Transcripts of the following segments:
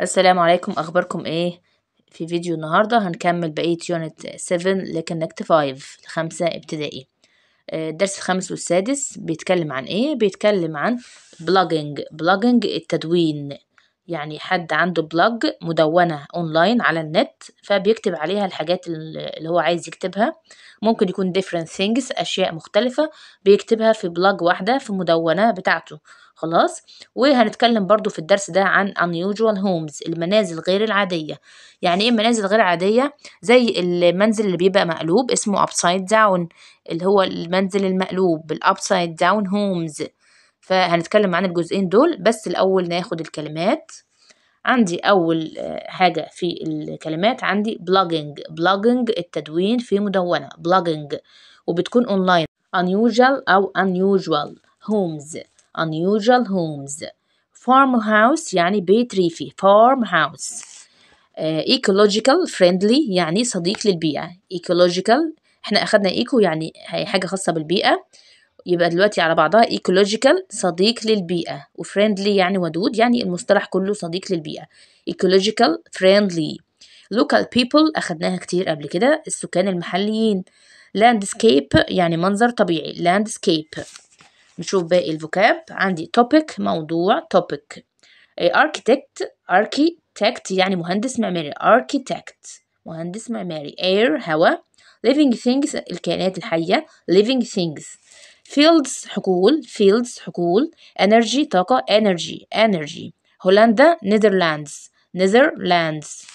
السلام عليكم اخباركم ايه في فيديو النهاردة هنكمل بقية يونت 7 لكونكت 5 لخمسة ابتدائي آه، الدرس الخامس والسادس بيتكلم عن ايه بيتكلم عن بلوجينج بلوجينج التدوين يعني حد عنده بلوج مدونة اونلاين على النت فبيكتب عليها الحاجات اللي هو عايز يكتبها ممكن يكون different things اشياء مختلفة بيكتبها في بلوج واحدة في مدونة بتاعته خلاص وهنتكلم برضو في الدرس ده عن unusual homes المنازل غير العادية يعني ايه المنازل غير عادية زي المنزل اللي بيبقى مقلوب اسمه upside down اللي هو المنزل المقلوب upside down homes فهنتكلم عن الجزئين دول بس الأول ناخد الكلمات عندي أول آه، حاجة في الكلمات عندي blogging blogging التدوين في مدونة blogging وبتكون أونلاين unusual أو unusual homes unusual homes farm house يعني بيت ريفي farm house ايكولوجيكال فريندلي يعني صديق للبيئة ايكولوجيكال احنا اخدنا ايكو يعني حاجة خاصة بالبيئة يبقى دلوقتي على بعضها ايكولوجيكال صديق للبيئة وفريندلي يعني ودود يعني المصطلح كله صديق للبيئة ايكولوجيكال فريندلي local people أخدناها كتير قبل كده السكان المحليين landscape يعني منظر طبيعي landscape نشوف باقي الفوكاب عندي topic موضوع topic architect architect يعني مهندس معماري architect مهندس معماري air هواء living things الكائنات الحية living things fields حقول fields حقول energy طاقة energy energy هولندا Netherlands Netherlands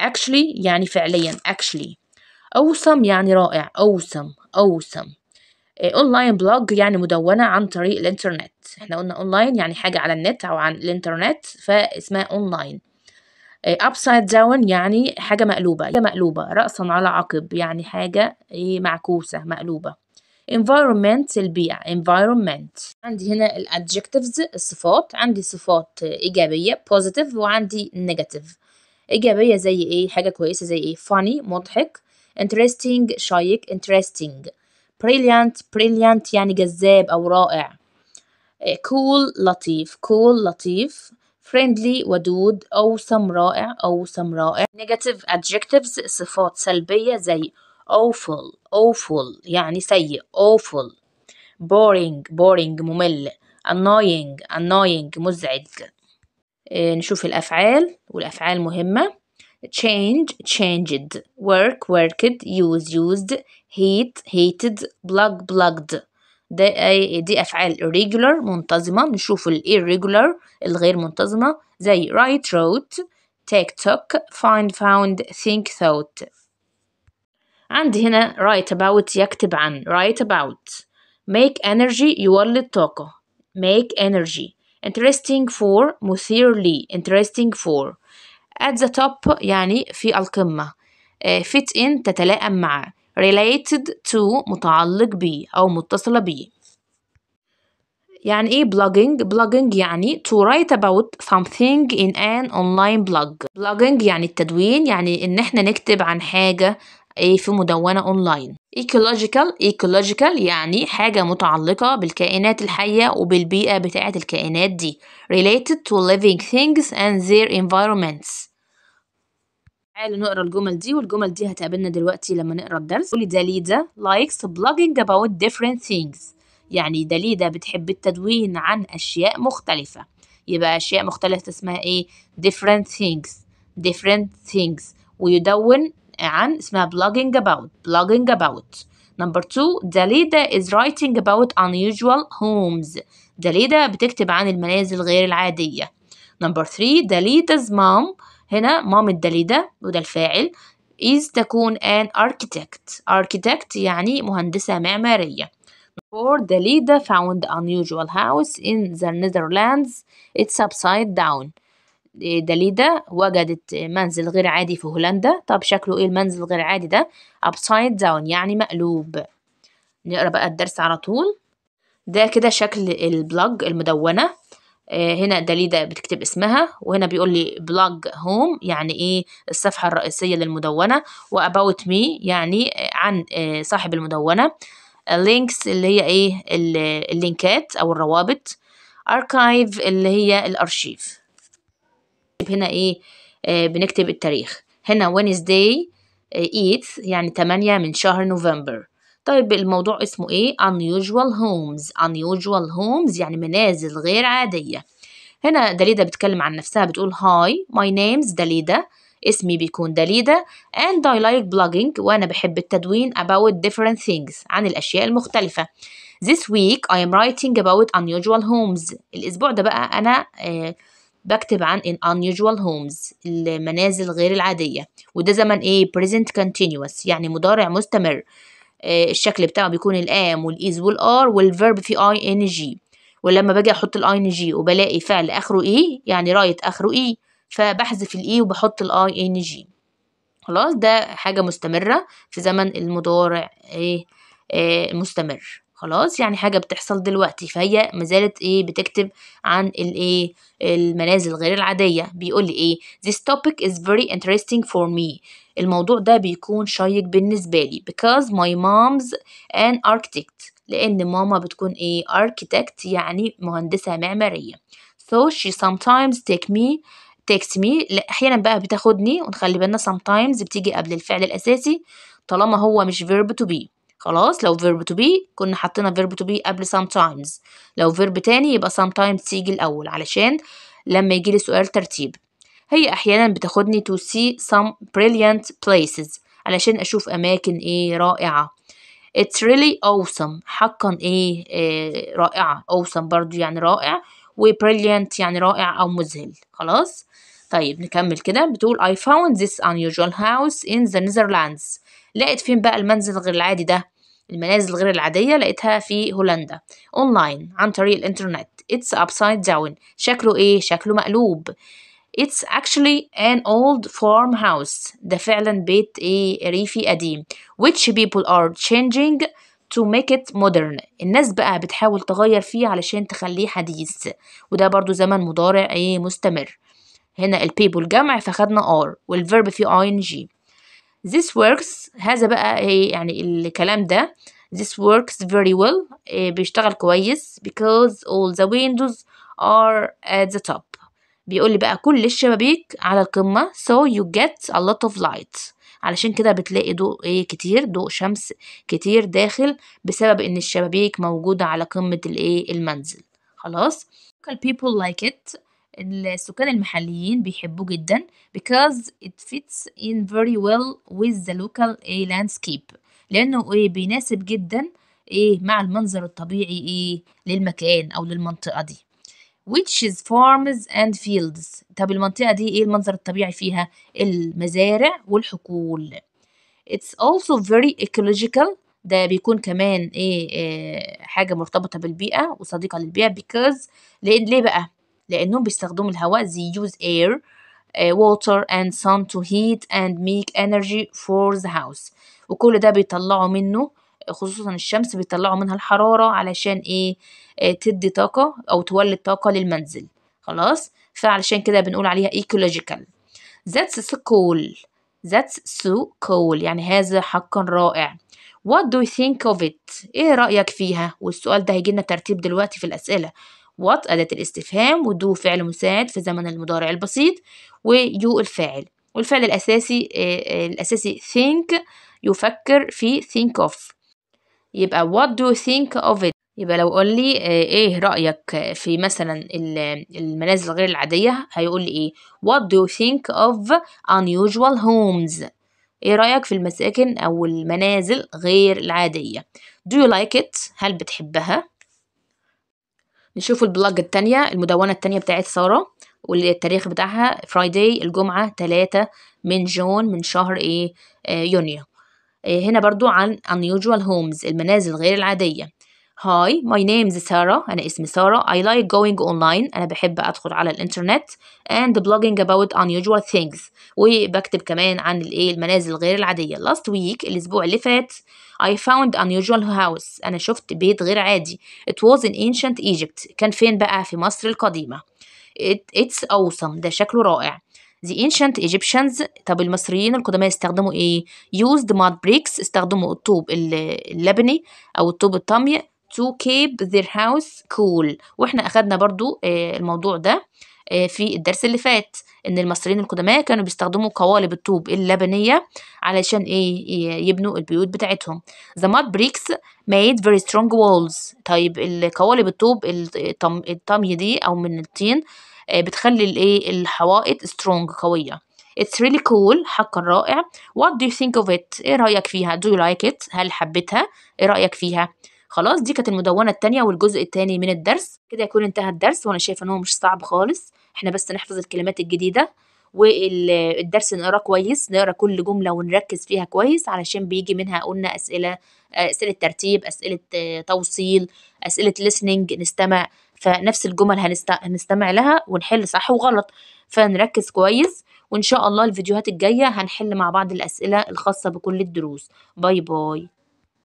actually يعني فعليا actually awesome يعني رائع awesome awesome اونلاين بلوج يعني مدونه عن طريق الانترنت احنا قلنا اونلاين يعني حاجه على النت او عن الانترنت فاسمها اونلاين ابسايد آه، داون يعني حاجه مقلوبه حاجه مقلوبه راسا على عقب يعني حاجه ايه معكوسه مقلوبه environment البيئه environment عندي هنا adjectives الصفات عندي صفات ايجابيه positive وعندي negative ايجابيه زي ايه حاجه كويسه زي ايه funny مضحك interesting شيق interesting brilliant brilliant يعني جذاب أو رائع cool لطيف cool لطيف friendly ودود awesome رائع awesome رائع negative adjectives صفات سلبية زي awful awful يعني سيء awful boring boring ممل annoying annoying مزعج نشوف الأفعال والأفعال مهمة change, changed, work, worked, use, used, Heat heated. plug, plugged ده أي دي أفعال regular منتظمة نشوف ال irregular الغير منتظمة زي write, wrote, take, took, find, found, think, thought عندي هنا write about يكتب عن write about make energy يولد طاقة make energy interesting for مثير لي interesting for at the top يعني في القمة fit in تتلائم مع related to متعلق بيه أو متصلة به يعني إيه blogging؟ blogging يعني to write about something in an online blog blogging يعني التدوين يعني إن إحنا نكتب عن حاجة إيه، في مدونة أونلاين ايكولوجيكال ايكولوجيكال يعني حاجة متعلقة بالكائنات الحية وبالبيئة بتاعة الكائنات دي related to living things and their environments تعالوا نقرا الجمل دي والجمل دي هتقابلنا دلوقتي لما نقرا الدرس قولي داليدا likes blogging about different things يعني داليدا بتحب التدوين عن أشياء مختلفة يبقى أشياء مختلفة اسمها إيه different things different things ويدون عن اسمها blogging about blogging about number two Dalida is writing about unusual homes Dalida بتكتب عن المنازل غير العادية number three Dalida's mom هنا مام الدليدة وده الفاعل is تكون an architect architect يعني مهندسة معمارية Or the leader found unusual house in the Netherlands. It's upside down. داليدا وجدت منزل غير عادي في هولندا طب شكله ايه المنزل غير عادي ده upside down يعني مقلوب نقرا بقى الدرس على طول ده كده شكل البلوج المدونة آه، هنا داليدا بتكتب اسمها وهنا بيقول لي بلوج هوم يعني ايه الصفحة الرئيسية للمدونة واباوت مي يعني عن آه، صاحب المدونة لينكس اللي هي ايه اللينكات او الروابط اركايف اللي هي الارشيف هنا ايه آه بنكتب التاريخ هنا Wednesday 8 آه، يعني 8 من شهر نوفمبر طيب الموضوع اسمه ايه unusual homes unusual homes يعني منازل غير عادية هنا داليدا بتتكلم عن نفسها بتقول هاي my is داليدا اسمي بيكون داليدا and I like blogging وأنا بحب التدوين about different things عن الأشياء المختلفة This week I am writing about unusual homes الأسبوع ده بقى أنا آه بكتب عن in unusual homes المنازل غير العادية وده زمن ايه present continuous يعني مضارع مستمر آه، الشكل بتاعه بيكون الام والايز والار والفيرب في اي ان جي ولما باجي احط الاي ان جي وبلاقي فعل اخره ايه يعني رايت اخره ايه فبحذف الاي e وبحط الاي ان جي خلاص ده حاجة مستمرة في زمن المضارع ايه آه مستمر خلاص يعني حاجة بتحصل دلوقتي فهي ما زالت ايه بتكتب عن الايه المنازل غير العادية بيقول لي ايه this topic is very interesting for me الموضوع ده بيكون شيق بالنسبة لي because my mom's an architect لأن ماما بتكون ايه architect يعني مهندسة معمارية so she sometimes take me takes me لا أحيانا بقى بتاخدني ونخلي بالنا sometimes بتيجي قبل الفعل الأساسي طالما هو مش verb to be خلاص لو verb to be كنا حطينا verb to be قبل sometimes لو verb تاني يبقى sometimes تيجي الأول علشان لما يجيلي سؤال ترتيب هي أحيانا بتاخدني to see some brilliant places علشان أشوف أماكن إيه رائعة It's really awesome حقا إيه, إيه رائعة awesome برضو يعني رائع و brilliant يعني رائع أو مذهل خلاص طيب نكمل كده بتقول I found this unusual house in the Netherlands لقيت فين بقى المنزل غير العادي ده المنازل غير العادية لقيتها في هولندا أونلاين عن طريق الإنترنت It's upside down شكله إيه؟ شكله مقلوب It's actually an old farmhouse ده فعلا بيت إيه ريفي قديم Which people are changing to make it modern الناس بقى بتحاول تغير فيه علشان تخليه حديث وده برضو زمن مضارع إيه مستمر هنا البيبول جمع فخدنا are verb فيه ing this works هذا بقى ايه يعني الكلام ده this works very well آه، بيشتغل كويس because all the windows are at the top بيقول لي بقى كل الشبابيك على القمة so you get a lot of light علشان كده بتلاقي ضوء ايه كتير ضوء شمس كتير داخل بسبب ان الشبابيك موجودة على قمة الايه المنزل خلاص people like it السكان المحليين بيحبوه جدا because it fits in very well with the local eh, landscape لأنه إيه بيناسب جدا إيه مع المنظر الطبيعي إيه للمكان أو للمنطقة دي which is farms and fields طب المنطقة دي إيه المنظر الطبيعي فيها المزارع والحقول it's also very ecological ده بيكون كمان إيه, إيه حاجة مرتبطة بالبيئة وصديقة للبيئة because ليه بقى لأنهم بيستخدموا الهواء they use air uh, water and sun to heat and make energy for the house وكل ده بيطلعوا منه خصوصا الشمس بيطلعوا منها الحرارة علشان ايه آه، تدي طاقة أو تولد طاقة للمنزل خلاص فعلشان كده بنقول عليها ecological that's so cool that's so cool يعني هذا حقا رائع what do you think of it ايه رأيك فيها والسؤال ده لنا ترتيب دلوقتي في الأسئلة وات أداة الاستفهام ودو فعل مساعد في زمن المضارع البسيط ويو الفاعل والفعل الأساسي آه، آه، الأساسي think يفكر في think of يبقى what do you think of it يبقى لو قال لي آه، ايه رأيك في مثلا المنازل غير العادية هيقول لي ايه what do you think of unusual homes ايه رأيك في المساكن او المنازل غير العادية do you like it هل بتحبها نشوفوا البلاج التانية المدونة التانية بتاعت سارة والتاريخ بتاعها فرايداي الجمعة تلاتة من جون من شهر ايه آه، يونيو آه، هنا برضو عن unusual homes المنازل غير العادية هاي ماي نيمز سارة أنا اسمي سارة I like going online أنا بحب أدخل على الإنترنت and blogging about unusual things وبكتب كمان عن الإيه المنازل غير العادية last week الأسبوع اللي فات I found unusual house أنا شفت بيت غير عادي it was in ancient Egypt كان فين بقى في مصر القديمة it, it's awesome ده شكله رائع The ancient Egyptians طب المصريين القدماء استخدموا ايه؟ used mud bricks استخدموا الطوب اللبني او الطوب الطمي to keep their house cool واحنا اخدنا برضو آه، الموضوع ده آه، في الدرس اللي فات ان المصريين القدماء كانوا بيستخدموا قوالب الطوب اللبنيه علشان ايه يبنوا البيوت بتاعتهم the mud bricks made very strong walls طيب القوالب الطوب الطمي دي او من الطين آه، بتخلي الايه الحوائط strong قويه It's really cool حقا رائع What do you think of it؟ ايه رأيك فيها؟ Do you like it؟ هل حبيتها؟ ايه رأيك فيها؟ خلاص دي كانت المدونة التانية والجزء التاني من الدرس كده يكون انتهى الدرس وأنا شايفة إن هو مش صعب خالص احنا بس نحفظ الكلمات الجديدة والدرس نقراه كويس نقرا كل جمله ونركز فيها كويس علشان بيجي منها قلنا اسئله اسئله ترتيب اسئله آه، توصيل اسئله listening نستمع فنفس الجمل هنستمع لها ونحل صح وغلط فنركز كويس وان شاء الله الفيديوهات الجايه هنحل مع بعض الاسئله الخاصه بكل الدروس باي باي